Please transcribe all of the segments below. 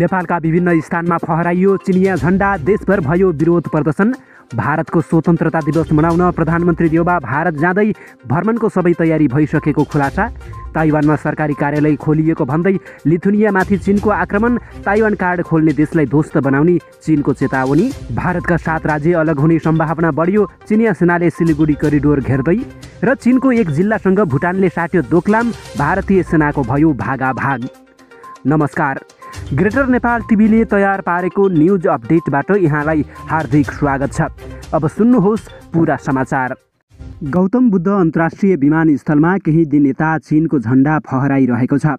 नेपालका विभिन्न स्थानमा फहराइयो चिनिया झण्डा देशभर भयो विरोध प्रदर्शन भारतको स्वतन्त्रता दिवस मनाउन प्रधानमन्त्री देउबा भारत जाँदै भ्रमणको सबै तयारी भइसकेको खुलासा ताइवानमा सरकारी कार्यालय खोलिएको भन्दै लिथुनियामाथि चिनको आक्रमण ताइवान कार्ड खोल्ने देशलाई ध्वस्त बनाउने चिनको चेतावनी भारतका सात राज्य अलग हुने सम्भावना बढ्यो चिनिया सेनाले सिलगढी करिडोर घेर्दै र चिनको एक जिल्लासँग भुटानले साट्यो दोकलाम भारतीय सेनाको भयो भागाभाग नमस्कार ग्रेटर नेपाल टिभीले तयार पारेको न्युज अपडेटबाट यहाँलाई हार्दिक स्वागत छ अब सुन्नुहोस् पुरा समाचार गौतम बुद्ध अन्तर्राष्ट्रिय विमानस्थलमा केही दिन यता चिनको झन्डा फहराइरहेको छ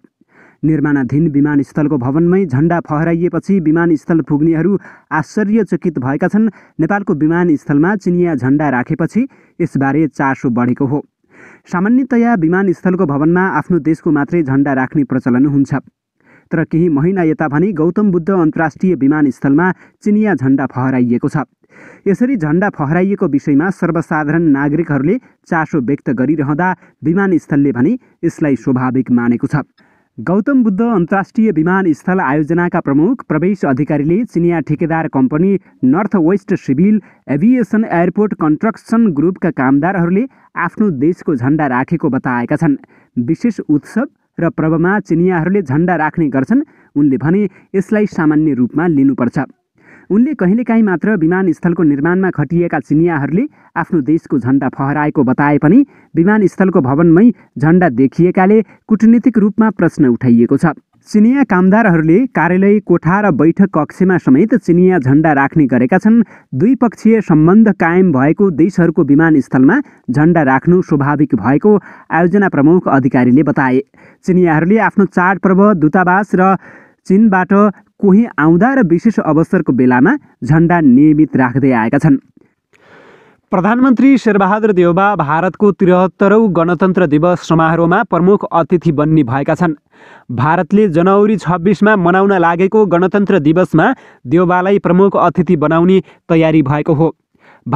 निर्माणाधीन विमानस्थलको भवनमै झन्डा फहराइएपछि विमानस्थल पुग्नेहरू आश्चर्यचकित भएका छन् नेपालको विमानस्थलमा चिनिया झन्डा राखेपछि यसबारे चासो बढेको हो सामान्यतया विमानस्थलको भवनमा आफ्नो देशको मात्रै झन्डा राख्ने प्रचलन हुन्छ तर केही महिना यता भने गौतम बुद्ध अन्तर्राष्ट्रिय विमानस्थलमा चिनिया झण्डा फहराइएको छ यसरी झण्डा फहराइएको विषयमा सर्वसाधारण नागरिकहरूले चासो व्यक्त गरिरहँदा विमानस्थलले भने यसलाई स्वाभाविक मानेको छ गौतम बुद्ध अन्तर्राष्ट्रिय विमानस्थल आयोजनाका प्रमुख प्रवेश अधिकारीले चिनिया ठेकेदार company north west civil aviation airport construction ग्रुपका कामदारहरूले आफ्नो देशको झन्डा राखेको बताएका छन् विशेष उत्सव र प्रभावमा चिनियाहरूले झन्डा राख्ने गर्छन् उनले भने यसलाई सामान्य रूपमा लिनुपर्छ उनले कहिलेकाहीँ मात्र विमानस्थलको निर्माणमा खटिएका चिनियाहरूले आफ्नो देशको झन्डा फहराएको बताए पनि विमानस्थलको भवनमै झन्डा देखिएकाले कूटनीतिक रूपमा प्रश्न उठाइएको छ चिनिया कामदारहरूले कार्यालय कोठा र बैठक कक्षमा समेत चिनिया झण्डा राख्ने गरेका छन् द्विपक्षीय सम्बन्ध कायम भएको देशहरूको विमानस्थलमा झण्डा राख्नु स्वाभाविक भएको आयोजना प्रमुख अधिकारीले बताए चिनियाहरूले आफ्नो चाडपर्व दूतावास र चिनबाट कोही आउँदा र विशेष अवसरको बेलामा झन्डा नियमित राख्दै आएका छन् प्रधानमन्त्री शेरबहादुर देउबा भारतको त्रिहत्तरौँ गणतन्त्र दिवस समारोहमा प्रमुख अतिथि बन्ने भएका छन् भारतले जनवरी छब्बिसमा मनाउन लागेको गणतन्त्र दिवसमा देउबालाई प्रमुख अतिथि बनाउने तयारी भएको हो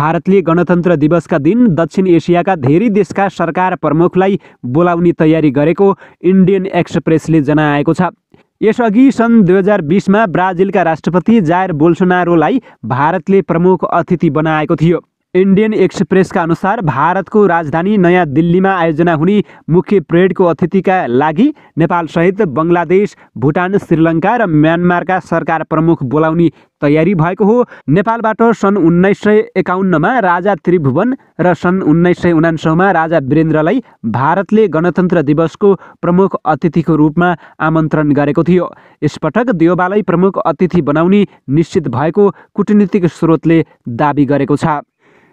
भारतले गणतन्त्र दिवसका दिन दक्षिण एसियाका धेरै देशका सरकार प्रमुखलाई बोलाउने तयारी गरेको इन्डियन एक्सप्रेसले जनाएको छ यसअघि सन् दुई हजार बिसमा ब्राजिलका राष्ट्रपति जायर बोल्सोनारोलाई भारतले प्रमुख अतिथि बनाएको थियो इन्डियन एक्सप्रेसका अनुसार भारतको राजधानी नयाँ दिल्लीमा आयोजना हुने मुख्य परेडको अतिथिका लागि नेपालसहित बङ्गलादेश भुटान श्रीलङ्का र म्यानमारका सरकार प्रमुख बोलाउने तयारी भएको हो नेपालबाट सन् उन्नाइस सय एकाउन्नमा राजा त्रिभुवन र सन् उन्नाइस सय उनान्सौमा राजा वीरेन्द्रलाई भारतले गणतन्त्र दिवसको प्रमुख अतिथिको रूपमा आमन्त्रण गरेको थियो यसपटक देवबालाई प्रमुख अतिथि बनाउने निश्चित भएको कुटनीतिक स्रोतले दावी गरेको छ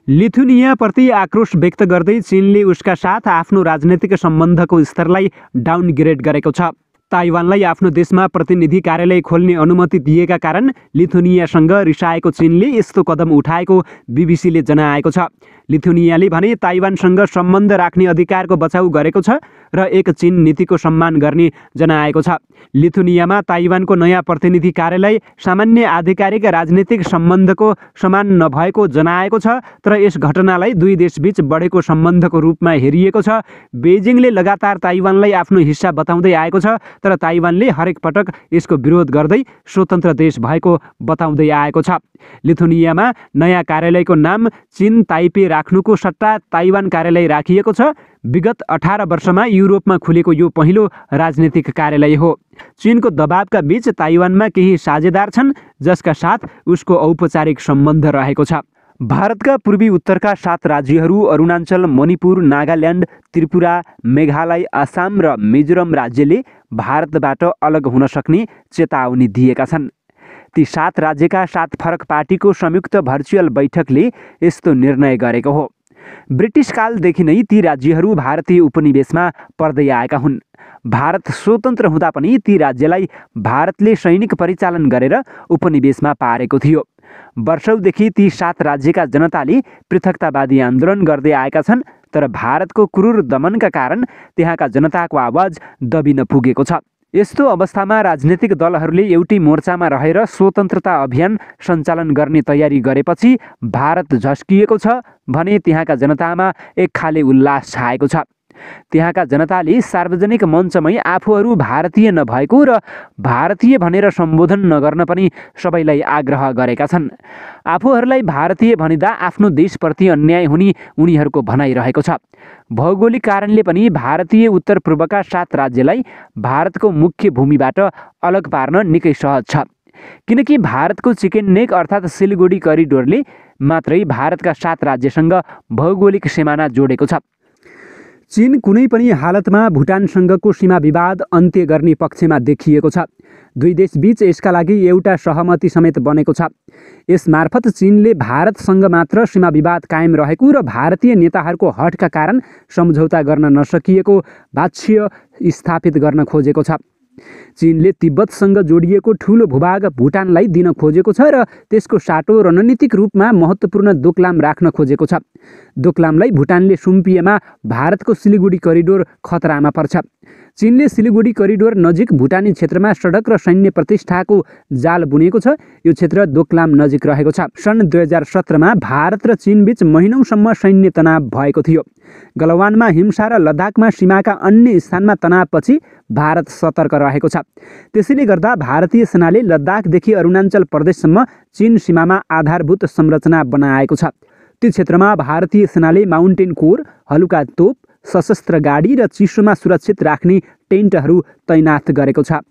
लिथुनियाप्रति आक्रोश व्यक्त गर्दै चिनले उसका साथ आफ्नो राजनैतिक सम्बन्धको स्तरलाई डाउनग्रेड गरेको छ ताइवानलाई आफ्नो देशमा प्रतिनिधि कार्यालय खोल्ने अनुमति दिएका कारण लिथुनियासँग रिसाएको चिनले यस्तो कदम उठाएको बिबिसीले जनाएको छ लिथुनियाले भने ताइवानसँग सम्बन्ध राख्ने अधिकारको बचाउ गरेको छ र एक चिन नीतिको सम्मान गर्ने जनाएको छ लिथुनियामा ताइवानको नयाँ प्रतिनिधि कार्यालय सामान्य आधिकारिक राजनीतिक सम्बन्धको समान नभएको जनाएको छ तर यस घटनालाई दुई देशबीच बढेको सम्बन्धको रूपमा हेरिएको छ बेजिङले लगातार ताइवानलाई आफ्नो हिस्सा बताउँदै आएको छ तर ताइवानले हरेक पटक यसको विरोध गर्दै स्वतन्त्र देश भएको बताउँदै आएको छ लिथोनियामा नयाँ कार्यालयको नाम चिन ताइपे राख्नुको सट्टा ताइवान कार्यालय राखिएको छ विगत अठार वर्षमा युरोपमा खुलेको यो पहिलो राजनीतिक कार्यालय हो चिनको दबावका बीच ताइवानमा केही साझेदार छन् जसका साथ उसको औपचारिक सम्बन्ध रहेको छ भारतका पूर्वी उत्तरका सात राज्यहरू अरुणाञ्चल मणिपुर नागाल्यान्ड त्रिपुरा मेघालय आसाम र मिजोरम राज्यले भारतबाट अलग हुन सक्ने चेतावनी दिएका छन् ती सात राज्यका सात फरक पार्टीको संयुक्त भर्चुअल बैठकले यस्तो निर्णय गरेको हो कालदेखि नै ती राज्यहरू भारतीय उपनिवेशमा पर्दै आएका हुन् भारत स्वतन्त्र हुँदा पनि ती राज्यलाई भारतले सैनिक परिचालन गरेर उपनिवेशमा पारेको थियो वर्षौदेखि ती सात राज्यका जनताले पृथकतावादी आन्दोलन गर्दै आएका छन् तर भारतको क्रूर दमनका कारण त्यहाँका जनताको आवाज दबिन पुगेको छ यस्तो अवस्थामा राजनैतिक दलहरूले एउटै मोर्चामा रहेर स्वतन्त्रता अभियान सञ्चालन गर्ने तयारी गरेपछि भारत झस्किएको छ भने त्यहाँका जनतामा एक खाले उल्लास छाएको छ त्यहाँका जनताले सार्वजनिक मञ्चमै आफूहरू भारतीय नभएको र भारतीय भनेर सम्बोधन नगर्न पनि सबैलाई आग्रह गरेका छन् आफूहरूलाई भारतीय भनिँदा आफ्नो देशप्रति अन्याय हुने उनीहरूको भनाइ रहेको छ भौगोलिक कारणले पनि भारतीय उत्तर पूर्वका सात राज्यलाई भारतको मुख्य भूमिबाट अलग पार्न निकै सहज छ किनकि भारतको चिकेन नेक अर्थात् सिलगढी करिडोरले मात्रै भारतका सात राज्यसँग भौगोलिक सिमाना जोडेको छ चीन कुनै पनि हालतमा भुटानसँगको सीमा विवाद अन्त्य गर्ने पक्षमा देखिएको छ दुई देशबीच यसका लागि एउटा सहमति समेत बनेको छ यसमार्फत चीनले भारतसँग मात्र सीमा विवाद कायम रहेको र भारतीय नेताहरूको हटका कारण सम्झौता गर्न नसकिएको बाक्ष्य स्थापित गर्न खोजेको छ चिनले तिब्बतसँग जोडिएको ठुलो भूभाग भुटानलाई दिन खोजेको छ र त्यसको साटो रणनीतिक रूपमा महत्त्वपूर्ण दोक्लाम राख्न खोजेको छ दोक्लामलाई भुटानले सुम्पिएमा भारतको सिलिगुडी करिडोर खतरामा पर्छ चिनले सिलिगुडी करिडोर नजिक भुटानी क्षेत्रमा सडक र सैन्य प्रतिष्ठाको जाल बुनेको छ यो क्षेत्र दोक्लाम नजिक रहेको छ सन् दुई हजार सत्रमा भारत र चिनबीच महिनौसम्म सैन्य तनाव भएको थियो गलवानमा हिंसा र लद्दाखमा सीमाका अन्य स्थानमा तनावपछि भारत सतर्क रह्यो रहेको छ त्यसैले गर्दा भारतीय सेनाले लद्दाखदेखि अरुणाञ्चल प्रदेशसम्म चीन सीमामा आधारभूत संरचना बनाएको छ त्यो क्षेत्रमा भारतीय सेनाले माउन्टेन कोर हलुका तोप सशस्त्र गाडी र चिसोमा सुरक्षित राख्ने टेन्टहरू तैनात गरेको छ